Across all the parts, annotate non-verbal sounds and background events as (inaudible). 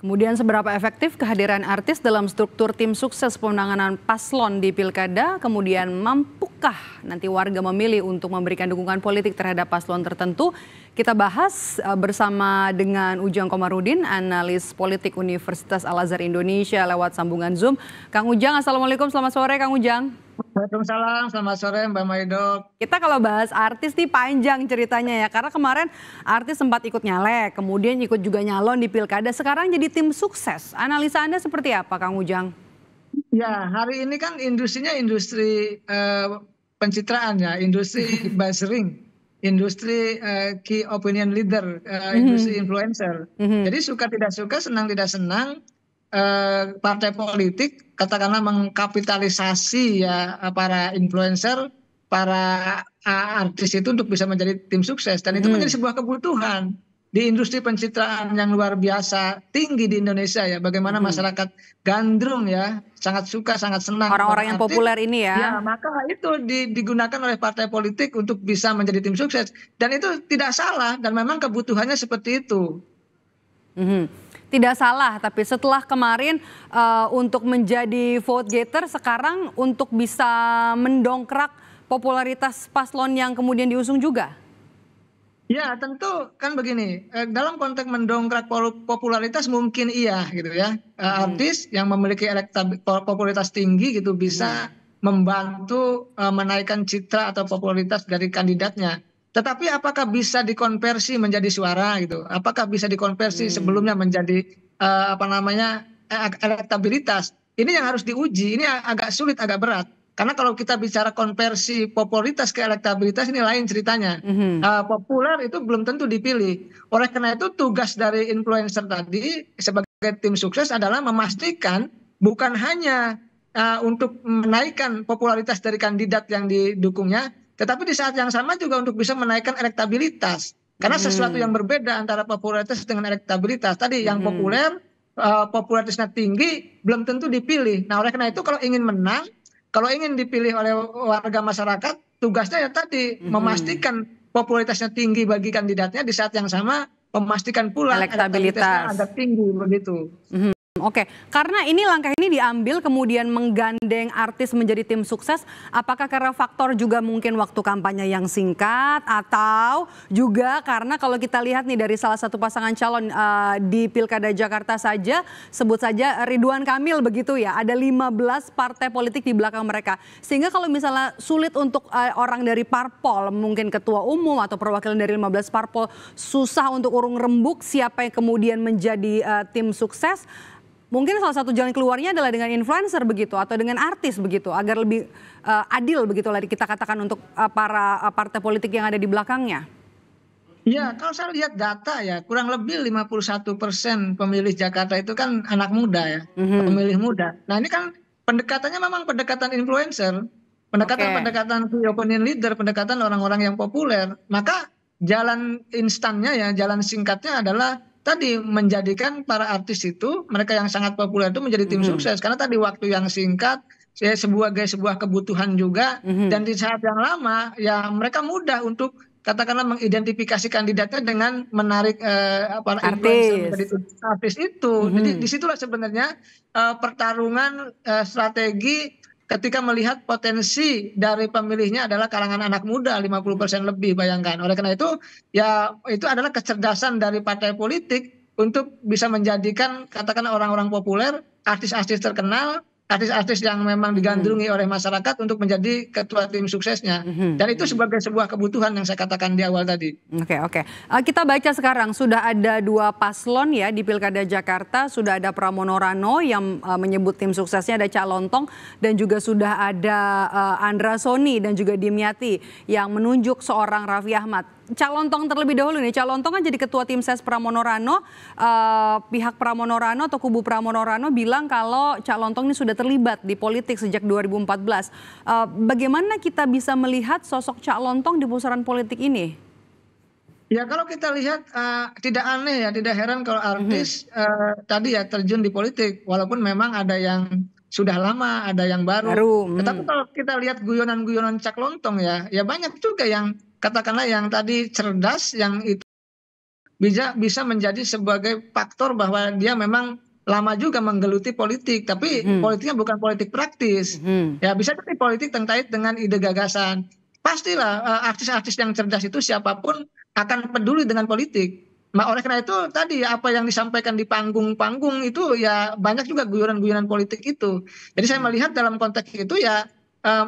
Kemudian seberapa efektif kehadiran artis dalam struktur tim sukses pemenangan paslon di pilkada? Kemudian mampukah nanti warga memilih untuk memberikan dukungan politik terhadap paslon tertentu? Kita bahas eh, bersama dengan Ujang Komarudin, analis politik Universitas Al Azhar Indonesia lewat sambungan Zoom. Kang Ujang, Assalamualaikum, selamat sore Kang Ujang. Waalaikumsalam, selamat sore Mbak Maido. Kita kalau bahas artis nih panjang ceritanya ya, karena kemarin artis sempat ikut nyalek, kemudian ikut juga nyalon di pilkada, sekarang jadi tim sukses. Analisa Anda seperti apa Kang Ujang? Ya, hari ini kan industrinya industri eh, pencitraan ya, industri (laughs) buzzering. Industri uh, key opinion leader, uh, industri influencer. Mhm. Jadi suka tidak suka, senang tidak senang, eh, partai politik katakanlah mengkapitalisasi ya para influencer, para artis itu untuk bisa menjadi tim sukses dan itu hmm. menjadi sebuah kebutuhan di industri pencitraan yang luar biasa tinggi di Indonesia ya. Bagaimana hmm. masyarakat gandrung ya, sangat suka, sangat senang. Orang-orang yang populer ini ya. Ya, maka itu digunakan oleh partai politik untuk bisa menjadi tim sukses. Dan itu tidak salah dan memang kebutuhannya seperti itu. Hmm tidak salah, tapi setelah kemarin uh, untuk menjadi vote getter, sekarang untuk bisa mendongkrak popularitas paslon yang kemudian diusung juga? Ya tentu kan begini eh, dalam konteks mendongkrak popularitas mungkin iya gitu ya eh, hmm. artis yang memiliki popularitas tinggi gitu bisa hmm. membantu menaikkan citra atau popularitas dari kandidatnya. Tetapi apakah bisa dikonversi menjadi suara gitu? Apakah bisa dikonversi hmm. sebelumnya menjadi uh, apa namanya eh, elektabilitas? Ini yang harus diuji. Ini agak sulit, agak berat. Karena kalau kita bicara konversi popularitas ke elektabilitas ini lain ceritanya. Mm-hmm. Uh, populer itu belum tentu dipilih. Oleh karena itu tugas dari influencer tadi sebagai tim sukses adalah memastikan bukan hanya uh, untuk menaikkan popularitas dari kandidat yang didukungnya, tetapi di saat yang sama juga untuk bisa menaikkan elektabilitas. Karena hmm. sesuatu yang berbeda antara popularitas dengan elektabilitas. Tadi yang hmm. populer, uh, popularitasnya tinggi, belum tentu dipilih. Nah oleh karena itu kalau ingin menang, kalau ingin dipilih oleh warga masyarakat, tugasnya ya tadi hmm. memastikan popularitasnya tinggi bagi kandidatnya di saat yang sama memastikan pula elektabilitas, elektabilitasnya agak tinggi begitu. Hmm. Oke, karena ini langkah ini diambil kemudian menggandeng artis menjadi tim sukses, apakah karena faktor juga mungkin waktu kampanye yang singkat atau juga karena kalau kita lihat nih dari salah satu pasangan calon uh, di Pilkada Jakarta saja, sebut saja Ridwan Kamil begitu ya, ada 15 partai politik di belakang mereka. Sehingga kalau misalnya sulit untuk uh, orang dari parpol, mungkin ketua umum atau perwakilan dari 15 parpol susah untuk urung rembuk siapa yang kemudian menjadi uh, tim sukses mungkin salah satu jalan keluarnya adalah dengan influencer begitu atau dengan artis begitu agar lebih uh, adil begitu lah kita katakan untuk uh, para uh, partai politik yang ada di belakangnya. Ya kalau saya lihat data ya, kurang lebih 51 persen pemilih Jakarta itu kan anak muda ya, mm-hmm. pemilih muda. Nah ini kan pendekatannya memang pendekatan influencer, pendekatan-pendekatan okay. Pendekatan opinion leader, pendekatan orang-orang yang populer. Maka jalan instannya ya, jalan singkatnya adalah tadi menjadikan para artis itu mereka yang sangat populer itu menjadi tim mm -hmm. sukses karena tadi waktu yang singkat saya sebuah sebuah kebutuhan juga mm -hmm. dan di saat yang lama ya mereka mudah untuk katakanlah mengidentifikasi kandidatnya dengan menarik eh, apa artis itu, artis itu. Mm -hmm. Jadi disitulah sebenarnya eh, pertarungan eh, strategi ketika melihat potensi dari pemilihnya adalah kalangan anak muda 50% lebih bayangkan. Oleh karena itu ya itu adalah kecerdasan dari partai politik untuk bisa menjadikan katakan orang-orang populer, artis-artis terkenal artis-artis yang memang digandrungi hmm. oleh masyarakat untuk menjadi ketua tim suksesnya. Hmm. Dan itu sebagai sebuah kebutuhan yang saya katakan di awal tadi. Oke, okay, oke. Okay. Uh, eh, kita baca sekarang sudah ada dua paslon ya di Pilkada Jakarta, sudah ada Pramono Rano yang uh, menyebut tim suksesnya ada Cak Lontong dan juga sudah ada uh, Andra Soni dan juga Dimyati yang menunjuk seorang Raffi Ahmad. Cak Lontong terlebih dahulu nih. Cak Lontong kan jadi ketua tim ses Pramono Rano. Uh, pihak Pramono Rano atau kubu Pramono Rano bilang kalau Cak Lontong ini sudah terlibat di politik sejak 2014. Uh, eh, bagaimana kita bisa melihat sosok Cak Lontong di pusaran politik ini? Ya kalau kita lihat uh, tidak aneh ya, tidak heran kalau artis mm -hmm. uh, tadi ya terjun di politik. Walaupun memang ada yang sudah lama, ada yang baru. baru hmm. Tetapi kalau kita lihat guyonan-guyonan Cak Lontong ya, ya banyak juga yang katakanlah yang tadi cerdas yang itu bisa bisa menjadi sebagai faktor bahwa dia memang lama juga menggeluti politik tapi hmm. politiknya bukan politik praktis hmm. ya bisa jadi politik terkait dengan ide gagasan pastilah eh, artis-artis yang cerdas itu siapapun akan peduli dengan politik Nah, oleh karena itu tadi apa yang disampaikan di panggung-panggung itu ya banyak juga guyuran-guyuran politik itu. Jadi saya mm-hmm. melihat dalam konteks itu ya eh,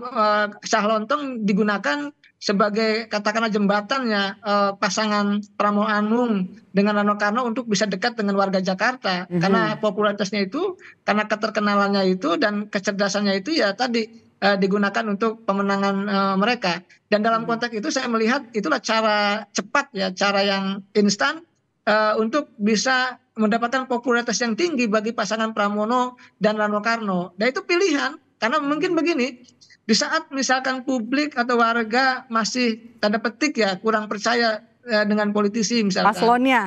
uh, Lontong digunakan sebagai katakanlah jembatannya uh, pasangan Pramono Anung dengan Rano Karno untuk bisa dekat dengan warga Jakarta mm-hmm. karena popularitasnya itu karena keterkenalannya itu dan kecerdasannya itu ya tadi uh, digunakan untuk pemenangan uh, mereka dan dalam mhm. konteks itu saya melihat itulah cara cepat ya cara yang instan uh, untuk bisa mendapatkan popularitas yang tinggi bagi pasangan Pramono dan Rano Karno dan itu pilihan karena mungkin begini di saat misalkan publik atau warga masih tanda petik ya kurang percaya e, dengan politisi misalnya, paslonnya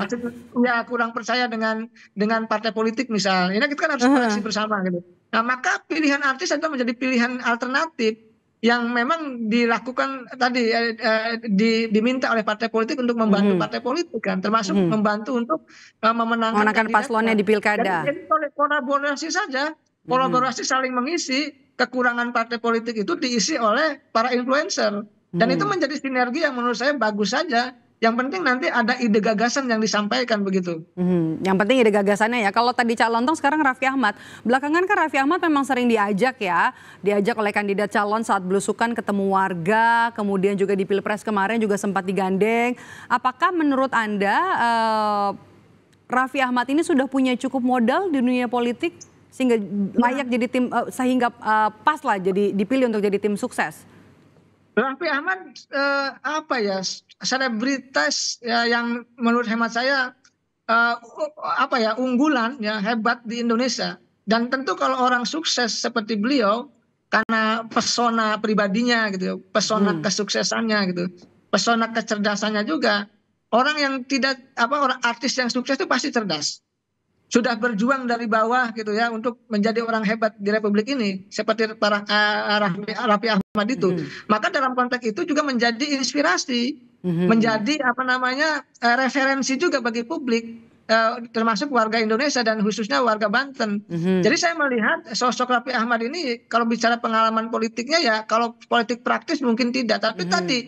ya kurang percaya dengan dengan partai politik misalnya. ini kita kan harus koreksi uh -huh. bersama gitu nah maka pilihan artis itu menjadi pilihan alternatif yang memang dilakukan tadi eh, di, diminta oleh partai politik untuk membantu -hmm. partai politik kan termasuk -hmm. membantu untuk eh, memenangkan, paslonnya kan. di pilkada. Jadi, jadi kolaborasi saja Mm-hmm. kolaborasi saling mengisi kekurangan partai politik itu diisi oleh para influencer dan hmm. itu menjadi sinergi yang menurut saya bagus saja yang penting nanti ada ide gagasan yang disampaikan begitu. Hmm, yang penting ide gagasannya ya. Kalau tadi calon Lontong sekarang Raffi Ahmad. Belakangan kan Raffi Ahmad memang sering diajak ya. Diajak oleh kandidat calon saat belusukan ketemu warga. Kemudian juga di Pilpres kemarin juga sempat digandeng. Apakah menurut Anda uh, Raffi Ahmad ini sudah punya cukup modal di dunia politik? sehingga ya. layak jadi tim uh, sehingga uh, pas lah jadi dipilih untuk jadi tim sukses. Raffi Ahmad eh, apa ya selebritas ya, yang menurut hemat saya eh, apa ya unggulan ya hebat di Indonesia dan tentu kalau orang sukses seperti beliau karena persona pribadinya gitu persona hmm. kesuksesannya gitu persona kecerdasannya juga orang yang tidak apa orang artis yang sukses itu pasti cerdas sudah berjuang dari bawah gitu ya untuk menjadi orang hebat di Republik ini seperti para uh, ah, ah, Rafi, Ahmad itu mm -hmm. maka dalam konteks itu juga menjadi inspirasi mm -hmm. menjadi apa namanya uh, referensi juga bagi publik uh, termasuk warga Indonesia dan khususnya warga Banten mm -hmm. jadi saya melihat sosok Rapi Ahmad ini kalau bicara pengalaman politiknya ya kalau politik praktis mungkin tidak tapi mm -hmm. tadi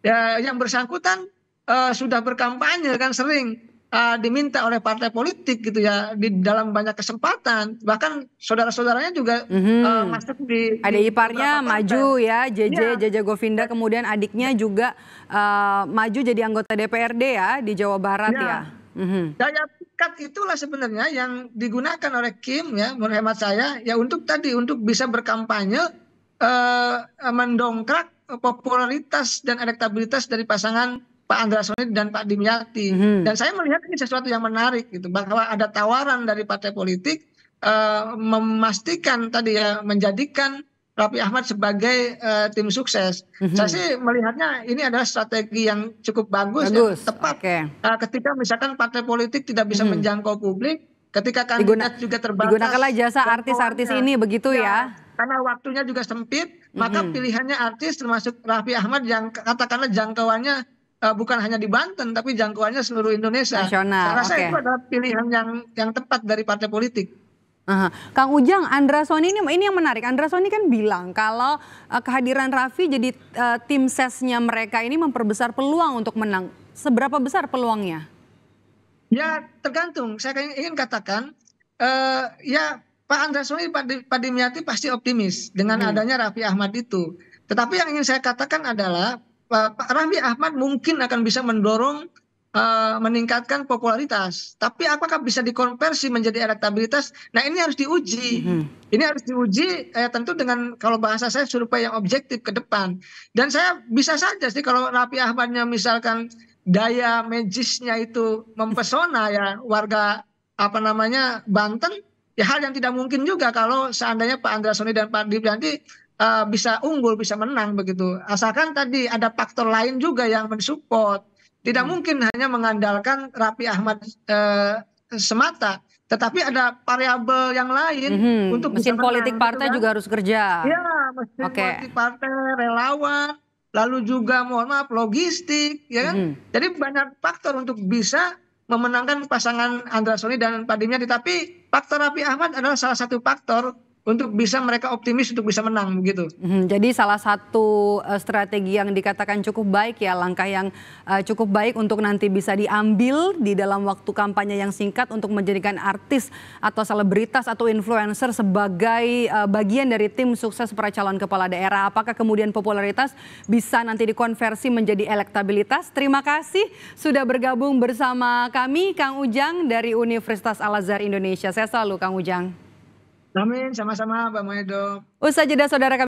ya yang bersangkutan uh, sudah berkampanye kan sering Ah, diminta oleh partai politik gitu ya di dalam banyak kesempatan bahkan saudara-saudaranya juga mm-hmm. uh, masuk di ada iparnya di maju ya JJ ya. JJ Govinda kemudian adiknya juga uh, maju jadi anggota DPRD ya di Jawa Barat iya. ya, ya. Mm-hmm. daya pikat itulah sebenarnya yang digunakan oleh Kim ya menurut hemat saya ya untuk tadi untuk bisa berkampanye uh, mendongkrak popularitas dan elektabilitas dari pasangan Pak Andrasoni dan Pak Dimyati. Hmm. Dan saya melihat ini sesuatu yang menarik gitu bahwa ada tawaran dari partai politik uh, memastikan tadi ya menjadikan Raffi Ahmad sebagai uh, tim sukses. hmm Saya sih melihatnya ini adalah strategi yang cukup bagus, ya, bagus. Ya, tepat okay. uh, eh, ketika misalkan partai politik tidak bisa hmm menjangkau publik, ketika kandidat Diguna, juga terbatas. Digunakanlah jasa artis-artis ini begitu ya. ya. Karena waktunya juga sempit, mm-hmm. maka hmm. pilihannya artis termasuk Raffi Ahmad yang katakanlah jangkauannya Eh, bukan hanya di Banten tapi jangkauannya seluruh Indonesia. Nasional. Saya rasa okay. itu adalah pilihan yang yang tepat dari partai politik. Aha. Kang Ujang, Andra Soni ini ini yang menarik. Andra Soni kan bilang kalau uh, kehadiran Raffi jadi uh, tim sesnya mereka ini memperbesar peluang untuk menang. Seberapa besar peluangnya? Ya tergantung. Saya ingin katakan, uh, ya Pak Andra Soni, Pak, Pak Dimyati pasti optimis dengan hmm. adanya Raffi Ahmad itu. Tetapi yang ingin saya katakan adalah Pak Raffi Ahmad mungkin akan bisa mendorong uh, meningkatkan popularitas. Tapi apakah bisa dikonversi menjadi elektabilitas? Nah ini harus diuji. hmm Ini harus diuji eh, tentu dengan kalau bahasa saya survei yang objektif ke depan. Dan saya bisa saja sih kalau Raffi Ahmadnya misalkan daya magisnya itu mempesona ya warga apa namanya Banten ya hal yang tidak mungkin juga kalau seandainya Pak Andra Soni dan Pak Dib uh, bisa unggul, bisa menang begitu. Asalkan tadi ada faktor lain juga yang mensupport. Tidak hmm. mungkin hanya mengandalkan Rapi Ahmad uh, semata, tetapi ada variabel yang lain hmm. untuk mesin bisa politik gitu partai gitu kan? juga harus kerja. Ya, mesin okay. politik partai, relawan, lalu juga mohon maaf logistik, ya kan? Hmm. Jadi banyak faktor untuk bisa memenangkan pasangan Andra Soni dan Pak Dimyati. Tapi faktor Rapi Ahmad adalah salah satu faktor untuk bisa mereka optimis untuk bisa menang begitu. Hmm, jadi salah satu eh, strategi yang dikatakan cukup baik ya langkah yang eh, cukup baik untuk nanti bisa diambil di dalam waktu kampanye yang singkat untuk menjadikan artis atau selebritas atau influencer sebagai eh, bagian dari tim sukses para calon kepala daerah. Apakah kemudian popularitas bisa nanti dikonversi menjadi elektabilitas? Terima kasih sudah bergabung bersama kami Kang Ujang dari Universitas Al Azhar Indonesia. Saya selalu Kang Ujang. Amin, sama-sama Bang Edo. Usai jeda saudara kami.